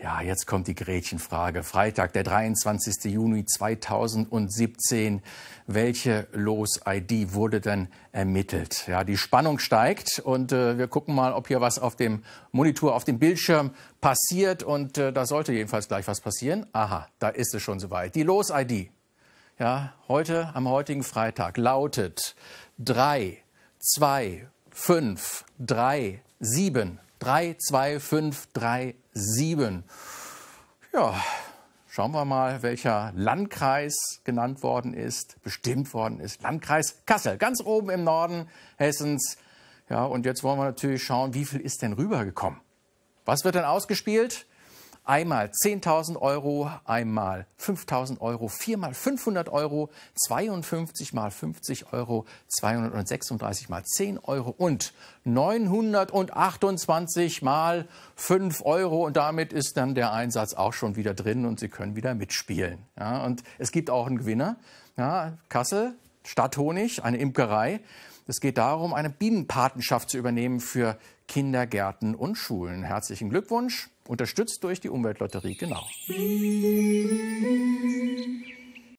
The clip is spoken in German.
Ja, jetzt kommt die Gretchenfrage. Freitag, der 23. Juni 2017. Welche Los-ID wurde denn ermittelt? Ja, die Spannung steigt und äh, wir gucken mal, ob hier was auf dem Monitor, auf dem Bildschirm passiert. Und äh, da sollte jedenfalls gleich was passieren. Aha, da ist es schon soweit. Die Los-ID. Ja, heute, am heutigen Freitag lautet 3, 2, 5, 3, 7. 3, 2, 5, 3, 7. Ja, schauen wir mal, welcher Landkreis genannt worden ist, bestimmt worden ist. Landkreis Kassel, ganz oben im Norden Hessens. Ja, und jetzt wollen wir natürlich schauen, wie viel ist denn rübergekommen? Was wird denn ausgespielt? Einmal 10.000 Euro, einmal 5.000 Euro, viermal 500 Euro, 52 mal 50 Euro, 236 mal 10 Euro und 928 mal 5 Euro. Und damit ist dann der Einsatz auch schon wieder drin und Sie können wieder mitspielen. Ja, und es gibt auch einen Gewinner. Ja, Kassel, Stadthonig, eine Imkerei. Es geht darum, eine Bienenpatenschaft zu übernehmen für Kindergärten und Schulen. Herzlichen Glückwunsch, unterstützt durch die Umweltlotterie genau.